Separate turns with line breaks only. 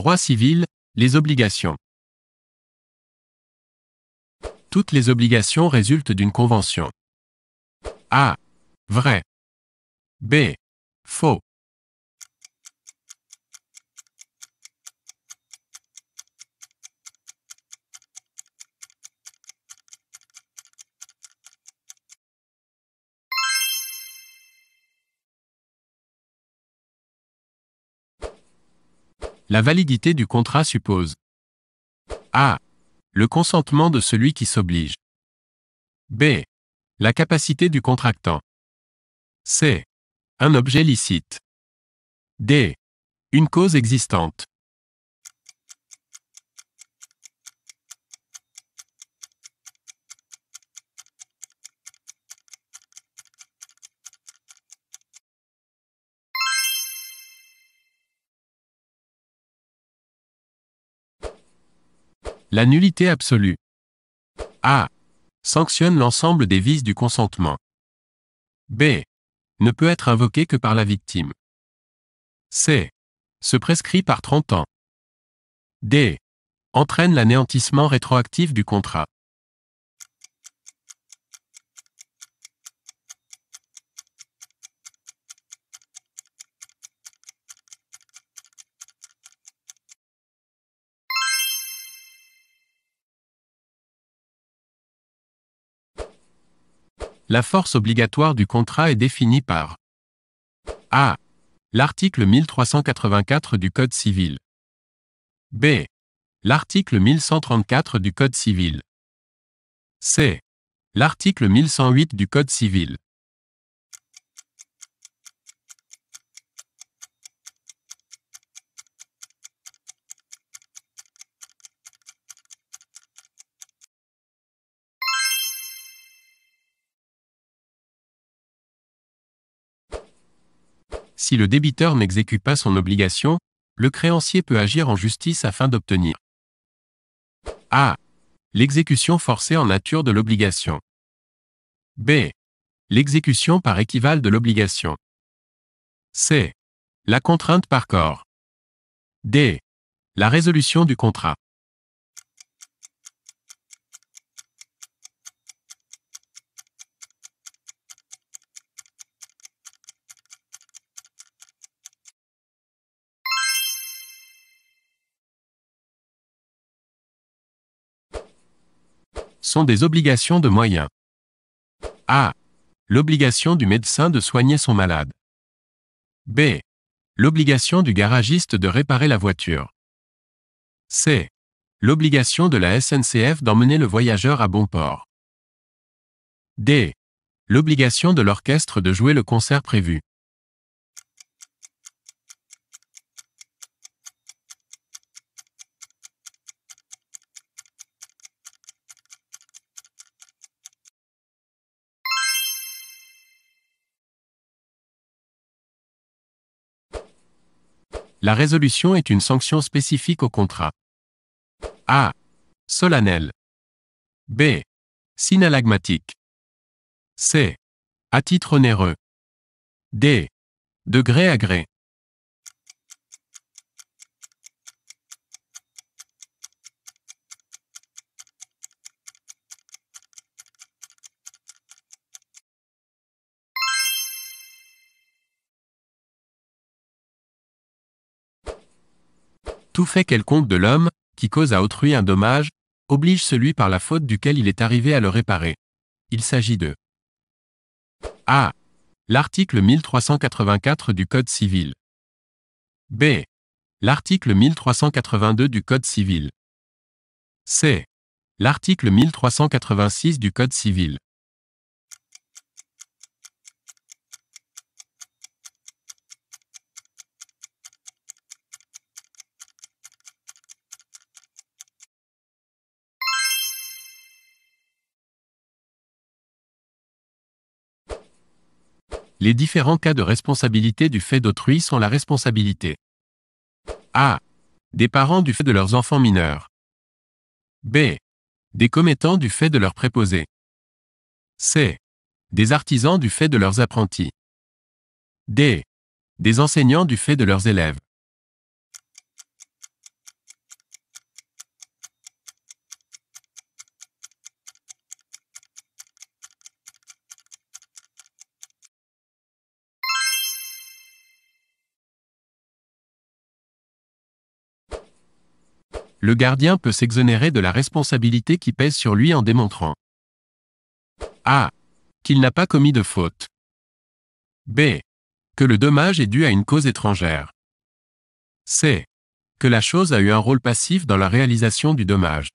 droit civil, les obligations. Toutes les obligations résultent d'une convention. A. Vrai. B. Faux. La validité du contrat suppose a. Le consentement de celui qui s'oblige. b. La capacité du contractant. c. Un objet licite. d. Une cause existante. La nullité absolue. A. Sanctionne l'ensemble des vices du consentement. B. Ne peut être invoqué que par la victime. C. Se prescrit par 30 ans. D. Entraîne l'anéantissement rétroactif du contrat. La force obligatoire du contrat est définie par A. L'article 1384 du Code civil. B. L'article 1134 du Code civil. C. L'article 1108 du Code civil. Si le débiteur n'exécute pas son obligation, le créancier peut agir en justice afin d'obtenir a. L'exécution forcée en nature de l'obligation. b. L'exécution par équivalent de l'obligation. c. La contrainte par corps. d. La résolution du contrat. sont des obligations de moyens. A. L'obligation du médecin de soigner son malade. B. L'obligation du garagiste de réparer la voiture. C. L'obligation de la SNCF d'emmener le voyageur à bon port. D. L'obligation de l'orchestre de jouer le concert prévu. La résolution est une sanction spécifique au contrat. A. Solennel. B. Synalagmatique. C. À titre onéreux. D. Degré à gré. Tout fait quelconque de l'homme, qui cause à autrui un dommage, oblige celui par la faute duquel il est arrivé à le réparer. Il s'agit de A. L'article 1384 du Code civil. B. L'article 1382 du Code civil. C. L'article 1386 du Code civil. Les différents cas de responsabilité du fait d'autrui sont la responsabilité A. Des parents du fait de leurs enfants mineurs. B. Des commettants du fait de leurs préposés. C. Des artisans du fait de leurs apprentis. D. Des enseignants du fait de leurs élèves. le gardien peut s'exonérer de la responsabilité qui pèse sur lui en démontrant a. qu'il n'a pas commis de faute. b. que le dommage est dû à une cause étrangère. c. que la chose a eu un rôle passif dans la réalisation du dommage.